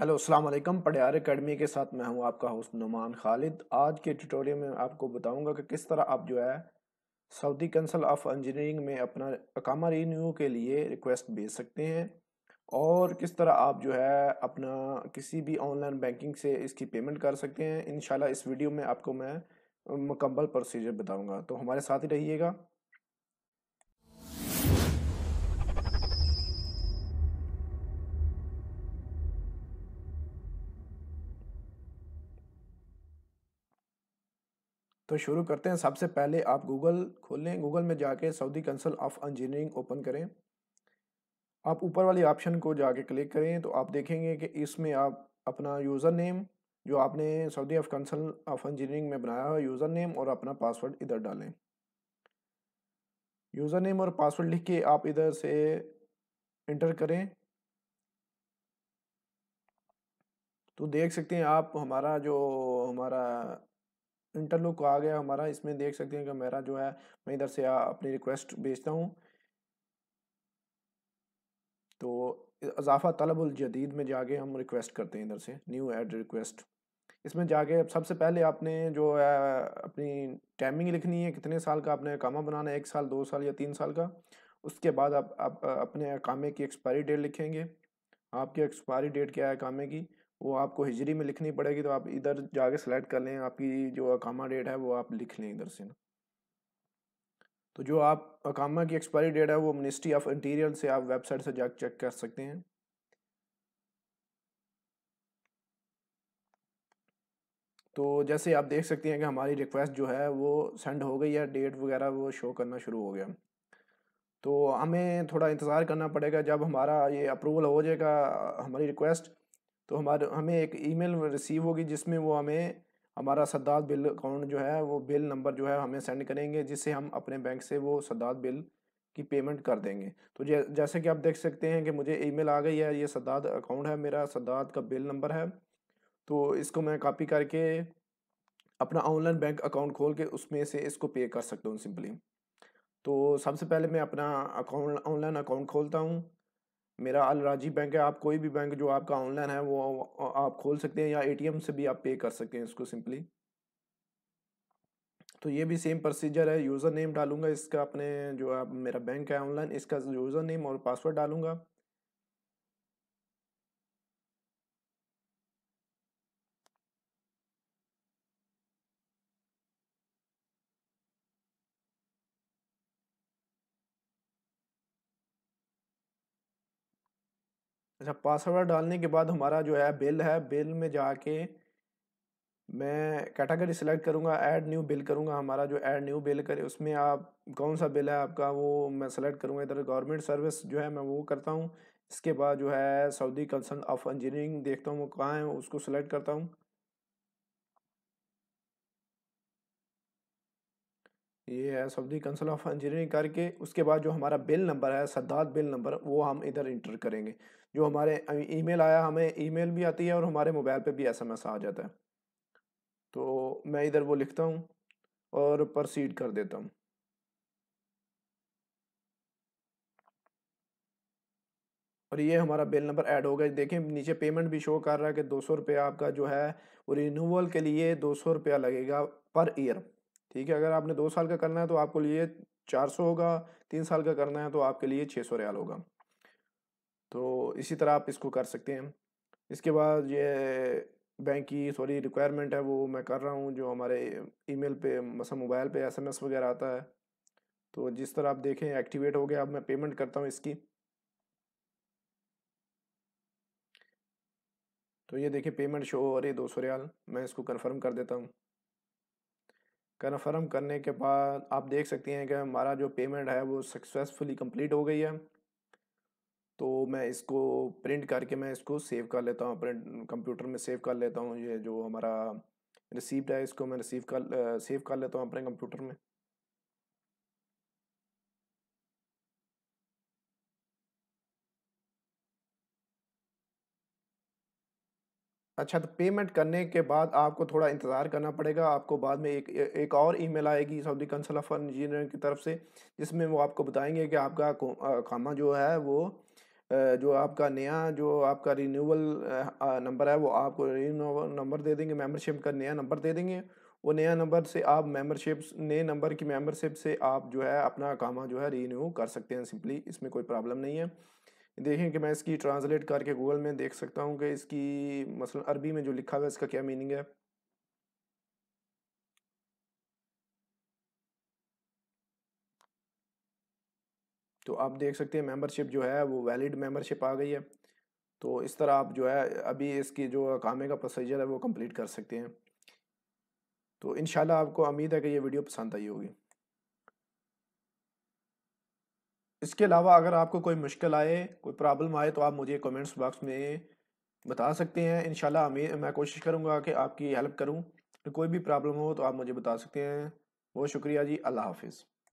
hello अस्सलाम वालेकुम पढ़ियार academy के साथ मैं हूं आपका होस्ट नुमान खालिद आज के ट्यूटोरियल में आपको बताऊंगा कि किस तरह आप जो है सऊदी कंसल ऑफ इंजीनियरिंग में अपना अकामा रीन्यू के लिए रिक्वेस्ट भेज सकते हैं और किस तरह आप जो है अपना किसी भी ऑनलाइन बैंकिंग से इसकी पेमेंट कर सकते हैं इन इस वीडियो में आपको मैं मुकम्मल प्रोसीजर बताऊँगा तो हमारे साथ ही रहिएगा तो शुरू करते हैं सबसे पहले आप गूगल खोलें गूगल में जाके Saudi council of engineering open करें आप ऊपर वाले ऑप्शन को जाके क्लिक करें तो आप देखेंगे कि इसमें आप अपना यूज़र नेम जो आपने Saudi of council of engineering में बनाया हुआ यूज़र नेम और अपना पासवर्ड इधर डालें यूज़र नेम और पासवर्ड लिख के आप इधर से इंटर करें तो देख सकते हैं आप हमारा जो हमारा इंटरलॉक आ गया हमारा इसमें देख सकते हैं कि मेरा जो है मैं इधर से अपनी रिक्वेस्ट भेजता हूँ तो अजाफा तलबुल जदीद में जाके हम रिक्वेस्ट करते हैं इधर से न्यू एड रिक्वेस्ट इसमें जाके सबसे पहले आपने जो है अपनी टाइमिंग लिखनी है कितने साल का आपने कामा बनाना है एक साल दो साल या तीन साल का उसके बाद आप, आप अपने कामे की एक्सपायरी डेट लिखेंगे आपकी एक्सपायरी डेट क्या है कामे की वो आपको हिजरी में लिखनी पड़ेगी तो आप इधर जाके सेलेक्ट कर लें आपकी जो अकामा डेट है वो आप लिख लें इधर से ना तो जो आप अकामा की एक्सपायरी डेट है वो मिनिस्ट्री ऑफ इंटीरियर से आप वेबसाइट से जाकर चेक कर सकते हैं तो जैसे आप देख सकते हैं कि हमारी रिक्वेस्ट जो है वो सेंड हो गई है डेट वगैरह वो शो करना शुरू हो गया तो हमें थोड़ा इंतज़ार करना पड़ेगा जब हमारा ये अप्रूवल हो जाएगा हमारी रिक्वेस्ट तो हमारे हमें एक ईमेल रिसीव होगी जिसमें वो हमें हमारा सद्दात बिल अकाउंट जो है वो बिल नंबर जो है हमें सेंड करेंगे जिससे हम अपने बैंक से वो सद्दात बिल की पेमेंट कर देंगे तो जैसे कि आप देख सकते हैं कि मुझे ईमेल आ गई है ये सद्दात अकाउंट है मेरा सद्दात का बिल नंबर है तो इसको मैं कॉपी करके अपना ऑनलाइन बैंक अकाउंट खोल के उसमें से इसको पे कर सकता हूँ सिंपली तो सबसे पहले मैं अपना अकाउंट ऑनलाइन अकाउंट खोलता हूँ मेरा अल बैंक है आप कोई भी बैंक जो आपका ऑनलाइन है वो आप खोल सकते हैं या एटीएम से भी आप पे कर सकते हैं इसको सिंपली तो ये भी सेम प्रोसीजर है यूज़र नेम डालूंगा इसका अपने जो आप मेरा बैंक है ऑनलाइन इसका यूज़र नेम और पासवर्ड डालूंगा अच्छा पासवर्ड डालने के बाद हमारा जो है बिल है बिल में जाके मैं कैटेगरी सेलेक्ट करूँगा ऐड न्यू बिल करूँगा हमारा जो ऐड न्यू बिल करे उसमें आप कौन सा बिल है आपका वो मैं सेलेक्ट करूँगा इधर गवर्नमेंट सर्विस जो है मैं वो करता हूँ इसके बाद जो है सऊदी कंसर्न ऑफ इंजीनियरिंग देखता हूँ वो कहाँ है उसको सेलेक्ट करता हूँ ये है सऊदी कंसल ऑफ इंजीनियरिंग करके उसके बाद जो हमारा बिल नंबर है सद्दात बिल नंबर वो हम इधर इंटर करेंगे जो हमारे ईमेल आया हमें ईमेल भी आती है और हमारे मोबाइल पे भी एसएमएस आ जाता है तो मैं इधर वो लिखता हूँ और प्रोसीड कर देता हूँ और ये हमारा बिल नंबर ऐड हो गया देखें नीचे पेमेंट भी शो कर रहा है कि दो सौ रुपया आपका जो है रिन्यूअल के लिए दो सौ रुपया लगेगा पर ईयर ठीक है अगर आपने दो साल का करना है तो आपको लिए चार सौ होगा तीन साल का करना है तो आपके लिए छः सौ रियाल होगा तो इसी तरह आप इसको कर सकते हैं इसके बाद ये बैंक की सॉरी रिक्वायरमेंट है वो मैं कर रहा हूँ जो हमारे ईमेल पे पर मतलब मोबाइल पे एसएमएस वगैरह आता है तो जिस तरह आप देखें एक्टिवेट हो गया अब मैं पेमेंट करता हूँ इसकी तो ये देखिए पेमेंट शो हो रही है दो सौ रियाल मैं इसको कन्फर्म कर देता हूँ कन्फर्म करने के बाद आप देख सकते हैं कि हमारा जो पेमेंट है वो सक्सेसफुली कम्प्लीट हो गई है तो मैं इसको प्रिंट करके मैं इसको सेव कर लेता हूँ प्रिंट कंप्यूटर में सेव कर लेता हूँ ये जो हमारा रिसीप्ट है इसको मैं रिसीव कर सेव कर लेता हूँ अपने कंप्यूटर में अच्छा तो पेमेंट करने के बाद आपको थोड़ा इंतज़ार करना पड़ेगा आपको बाद में एक एक और ईमेल आएगी सऊदी कंसल ऑफ इंजीनियरिंग की तरफ से जिसमें वो आपको बताएंगे कि आपका खामा जो है वो जो आपका नया जो आपका रिन्यूअल नंबर है वो आपको रिन्यूअल नंबर दे देंगे मेंबरशिप का नया नंबर दे देंगे वो नया नंबर से आप मेंबरशिप नए नंबर की मेंबरशिप से आप जो है अपना कामा जो है रीन्यू कर सकते हैं सिंपली इसमें कोई प्रॉब्लम नहीं है देखें कि मैं इसकी ट्रांसलेट करके गूगल में देख सकता हूँ कि इसकी मसलन अरबी में जो लिखा हुआ है इसका क्या मीनिंग है तो आप देख सकते हैं मेंबरशिप जो है वो वैलिड मेंबरशिप आ गई है तो इस तरह आप जो है अभी इसकी जो कामे का प्रोसीजर है वो कंप्लीट कर सकते हैं तो इन आपको उम्मीद है कि ये वीडियो पसंद आई होगी इसके अलावा अगर आपको कोई मुश्किल आए कोई प्रॉब्लम आए तो आप मुझे कमेंट्स बॉक्स में बता सकते हैं इन मैं कोशिश करूँगा कि आपकी हेल्प करूँ कोई भी प्रॉब्लम हो तो आप मुझे बता सकते हैं बहुत शुक्रिया जी अल्लाह हाफिज़